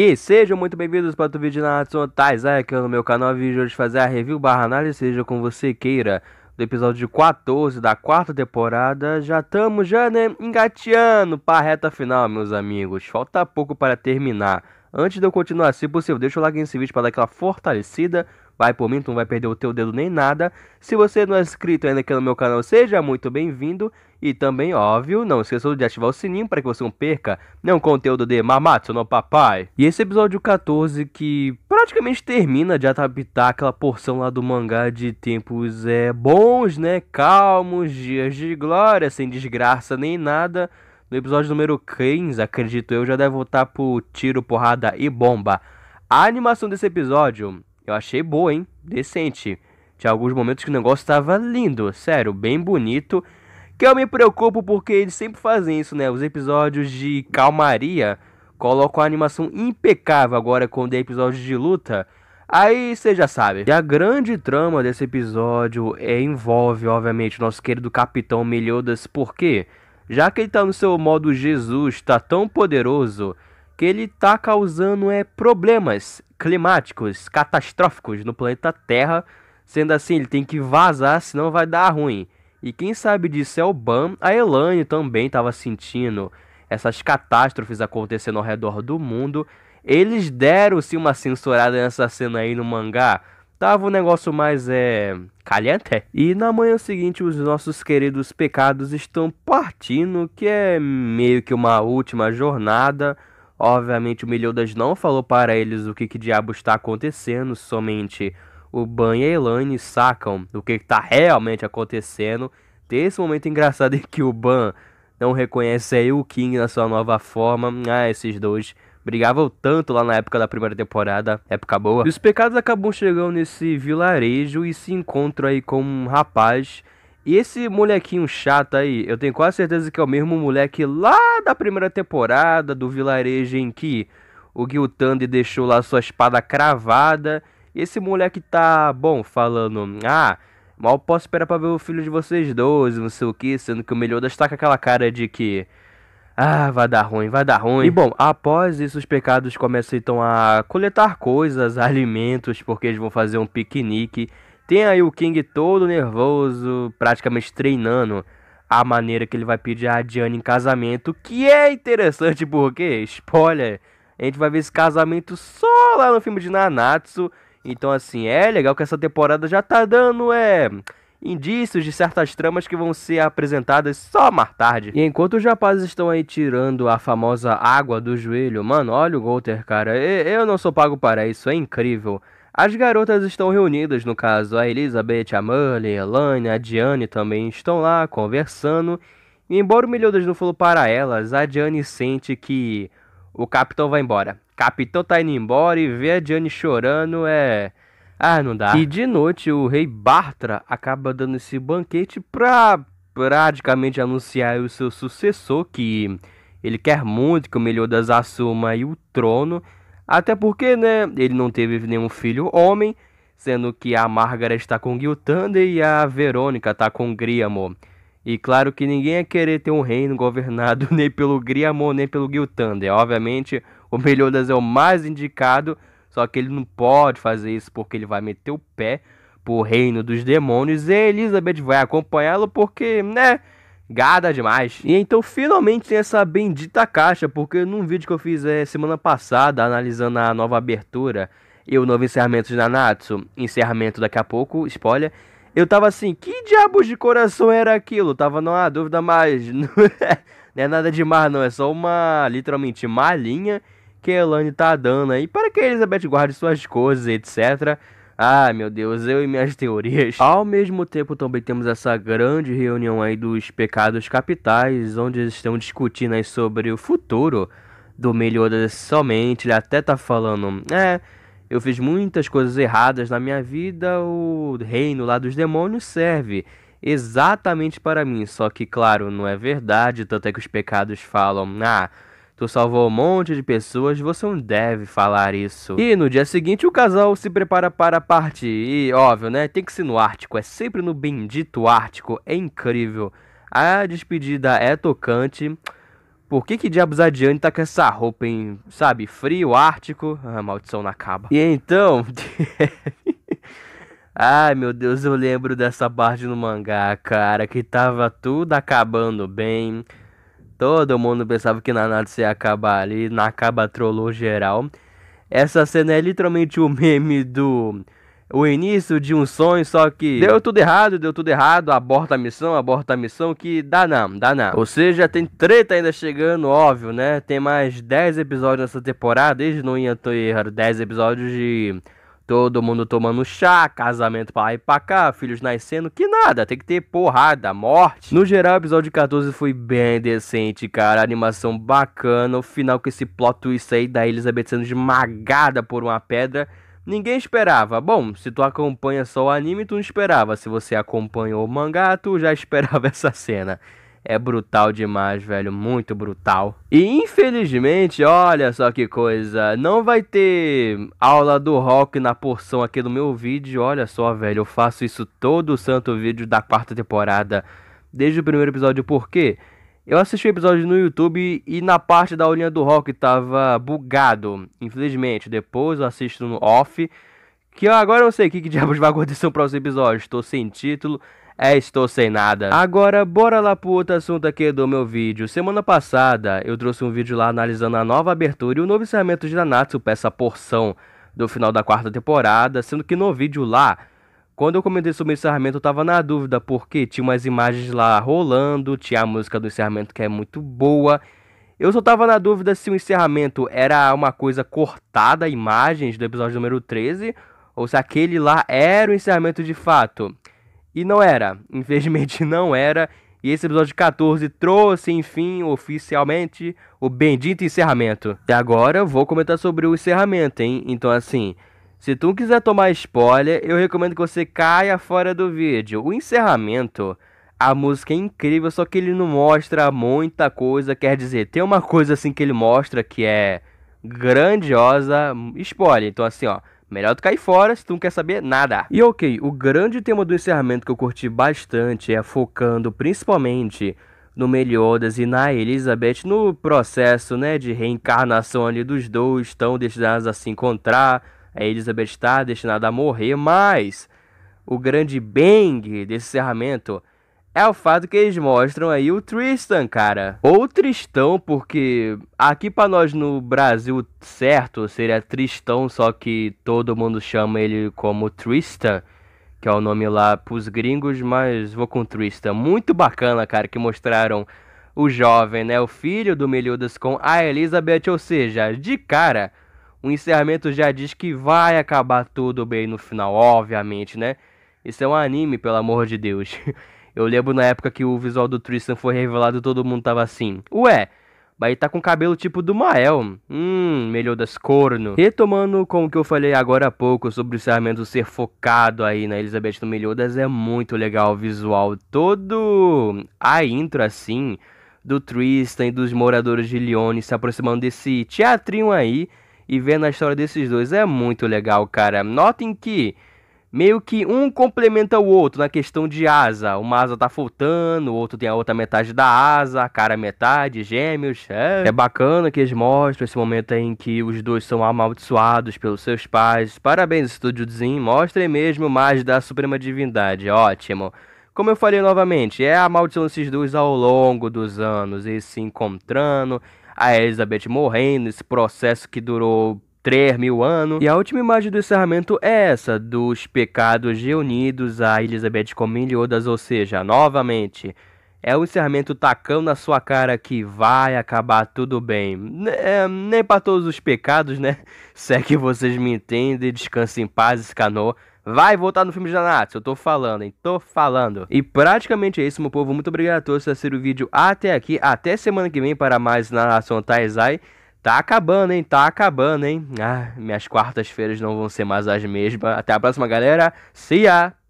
E sejam muito bem-vindos para outro vídeo na narração Taizai né, aqui no meu canal. Vídeo hoje fazer a review barra análise, seja com você queira, do episódio 14 da quarta temporada. Já estamos já, né, engateando para a reta final, meus amigos. Falta pouco para terminar. Antes de eu continuar, se possível, deixa o like nesse vídeo para dar aquela fortalecida vai por mim, tu não vai perder o teu dedo nem nada. Se você não é inscrito ainda aqui no meu canal, seja muito bem-vindo. E também, óbvio, não esqueça de ativar o sininho para que você não perca nenhum conteúdo de Mamatsu no Papai. E esse episódio 14 que praticamente termina de adaptar aquela porção lá do mangá de tempos é, bons, né? Calmos, dias de glória, sem desgraça nem nada. No episódio número 15, acredito eu, já deve voltar pro tiro, porrada e bomba. A animação desse episódio eu achei boa, hein? Decente. Tinha alguns momentos que o negócio estava lindo, sério, bem bonito. Que eu me preocupo porque eles sempre fazem isso, né? Os episódios de calmaria colocam a animação impecável agora quando é episódio de luta. Aí você já sabe. E a grande trama desse episódio é, envolve, obviamente, o nosso querido Capitão Meliodas, porque já que ele tá no seu modo Jesus, tá tão poderoso que ele tá causando é problemas climáticos catastróficos no planeta Terra. Sendo assim, ele tem que vazar, senão vai dar ruim. E quem sabe disso é o Ban. A Elane também estava sentindo essas catástrofes acontecendo ao redor do mundo. Eles deram-se uma censurada nessa cena aí no mangá. Tava um negócio mais, é... caliente. E na manhã seguinte, os nossos queridos pecados estão partindo, que é meio que uma última jornada Obviamente o Meliodas não falou para eles o que, que diabo está acontecendo, somente o Ban e a Elaine sacam o que está realmente acontecendo. Tem esse momento engraçado em que o Ban não reconhece aí o King na sua nova forma. Ah, esses dois brigavam tanto lá na época da primeira temporada, época boa. E os pecados acabam chegando nesse vilarejo e se encontram aí com um rapaz e esse molequinho chato aí, eu tenho quase certeza que é o mesmo moleque lá da primeira temporada do vilarejo em que o Giltandi deixou lá sua espada cravada. E esse moleque tá, bom, falando: Ah, mal posso esperar pra ver o filho de vocês dois, não sei o que, sendo que o melhor destaca aquela cara de que. Ah, vai dar ruim, vai dar ruim. E bom, após isso, os pecados começam então a coletar coisas, alimentos, porque eles vão fazer um piquenique. Tem aí o King todo nervoso, praticamente treinando a maneira que ele vai pedir a Diana em casamento, que é interessante porque, spoiler, a gente vai ver esse casamento só lá no filme de Nanatsu. Então, assim, é legal que essa temporada já tá dando, é. Indícios de certas tramas que vão ser apresentadas só mais tarde. E enquanto os rapazes estão aí tirando a famosa água do joelho, mano, olha o Golter, cara. Eu não sou pago para isso, é incrível. As garotas estão reunidas, no caso, a Elizabeth, a Molly, a Elaine, a Diane também estão lá conversando. E embora o Meliodas não falou para elas, a Diane sente que o capitão vai embora. Capitão tá indo embora e ver a Diane chorando é. Ah, não dá. E de noite o rei Bartra acaba dando esse banquete pra praticamente anunciar o seu sucessor, que ele quer muito que o Meliodas assuma o trono. Até porque, né, ele não teve nenhum filho homem, sendo que a Margaret está com Giltande e a Verônica está com Griamor. E claro que ninguém ia querer ter um reino governado nem pelo Griamor nem pelo Giltande. Obviamente, o Meliodas é o mais indicado, só que ele não pode fazer isso porque ele vai meter o pé pro reino dos demônios e Elizabeth vai acompanhá-lo porque, né, Gada demais. E então finalmente tem essa bendita caixa, porque num vídeo que eu fiz é, semana passada, analisando a nova abertura e o novo encerramento de Nanatsu, encerramento daqui a pouco, spoiler, eu tava assim, que diabos de coração era aquilo? Tava, não há dúvida, mas não é, não é nada demais não, é só uma, literalmente, malinha que a Elane tá dando aí para que a Elizabeth guarde suas coisas, etc., ah, meu Deus, eu e minhas teorias. Ao mesmo tempo, também temos essa grande reunião aí dos pecados capitais, onde eles estão discutindo aí sobre o futuro do Meliodas somente. Ele até tá falando, é, eu fiz muitas coisas erradas na minha vida, o reino lá dos demônios serve exatamente para mim. Só que, claro, não é verdade, tanto é que os pecados falam, ah Tu salvou um monte de pessoas, você não deve falar isso. E no dia seguinte o casal se prepara para a parte. E óbvio, né? Tem que ser no Ártico, é sempre no bendito Ártico, é incrível. A despedida é tocante. Por que, que diabos adiante tá com essa roupa em, sabe, frio, ártico? Ah, maldição na caba. E então. Ai meu Deus, eu lembro dessa parte no mangá, cara, que tava tudo acabando bem. Todo mundo pensava que Nanatsu ia acabar ali, Nakaba trollou geral. Essa cena é literalmente o meme do o início de um sonho, só que deu tudo errado, deu tudo errado, aborta a missão, aborta a missão, que dá não, dá não. Ou seja, tem treta ainda chegando, óbvio, né? Tem mais 10 episódios nessa temporada, desde não iam errar 10 episódios de Todo mundo tomando chá, casamento pra lá e pra cá, filhos nascendo, que nada, tem que ter porrada, morte. No geral, o episódio 14 foi bem decente, cara. animação bacana, o final com esse plot twist aí da Elizabeth sendo esmagada por uma pedra. Ninguém esperava. Bom, se tu acompanha só o anime, tu não esperava. Se você acompanhou o mangá, tu já esperava essa cena é brutal demais, velho. Muito brutal. E infelizmente, olha só que coisa. Não vai ter aula do rock na porção aqui do meu vídeo. Olha só, velho. Eu faço isso todo o santo vídeo da quarta temporada. Desde o primeiro episódio, por quê? Eu assisti o episódio no YouTube e na parte da aulinha do rock tava bugado. Infelizmente, depois eu assisto no off. Que eu agora não sei o que, que diabos vai acontecer no próximo episódio. Estou sem título. É, estou sem nada. Agora, bora lá pro outro assunto aqui do meu vídeo. Semana passada, eu trouxe um vídeo lá analisando a nova abertura e o novo encerramento de Nanatsu pra essa porção do final da quarta temporada, sendo que no vídeo lá, quando eu comentei sobre o encerramento, eu tava na dúvida, porque tinha umas imagens lá rolando, tinha a música do encerramento que é muito boa. Eu só tava na dúvida se o encerramento era uma coisa cortada, imagens do episódio número 13, ou se aquele lá era o encerramento de fato. E não era, infelizmente não era. E esse episódio 14 trouxe, enfim, oficialmente o bendito encerramento. E agora eu vou comentar sobre o encerramento, hein? Então, assim, se tu quiser tomar spoiler, eu recomendo que você caia fora do vídeo. O encerramento, a música é incrível, só que ele não mostra muita coisa. Quer dizer, tem uma coisa assim que ele mostra que é grandiosa. Hum, spoiler, então, assim, ó. Melhor do que cair fora se tu não quer saber nada. E ok, o grande tema do encerramento que eu curti bastante é focando principalmente no Meliodas e na Elizabeth no processo né, de reencarnação ali dos dois, estão destinados a se encontrar. A Elizabeth está destinada a morrer, mas o grande bang desse encerramento é o fato que eles mostram aí o Tristan, cara. Ou Tristão, porque aqui para nós no Brasil certo seria Tristão, só que todo mundo chama ele como Tristan, que é o nome lá pros gringos, mas vou com Tristan. Muito bacana, cara, que mostraram o jovem, né, o filho do Meliodas com a Elizabeth, ou seja, de cara, o encerramento já diz que vai acabar tudo bem no final, obviamente, né? Isso é um anime, pelo amor de Deus. Eu lembro na época que o visual do Tristan foi revelado, todo mundo tava assim. Ué, mas tá com cabelo tipo do Mael. Hum, melhor das corno. Retomando com o que eu falei agora há pouco sobre o Sarmento ser focado aí na Elizabeth no Meliodas, é muito legal o visual. Todo a intro assim do Tristan e dos moradores de Lione se aproximando desse teatrinho aí e vendo a história desses dois é muito legal, cara. Notem que meio que um complementa o outro na questão de asa. Uma asa tá faltando, o outro tem a outra metade da asa, a cara é metade, gêmeos. É, é bacana que eles mostram esse momento em que os dois são amaldiçoados pelos seus pais. Parabéns, estúdiozinho. Mostrem mesmo mais da Suprema Divindade. Ótimo. Como eu falei novamente, é a maldição desses dois ao longo dos anos, e se encontrando, a Elizabeth morrendo, esse processo que durou 3 mil anos. E a última imagem do encerramento é essa, dos pecados reunidos a Elizabeth com Odas ou seja, novamente, é o encerramento tacão na sua cara que vai acabar tudo bem. Né, é, nem para todos os pecados, né? Se é que vocês me entendem, descanse em paz, cano Vai voltar no filme de Anatos, eu tô falando, hein? Tô falando. E praticamente é isso, meu povo. Muito obrigado a todos por assistir o vídeo até aqui. Até semana que vem para mais narração Taizai. Tá acabando, hein? Tá acabando, hein? Ah, minhas quartas-feiras não vão ser mais as mesmas. Até a próxima, galera. See ya!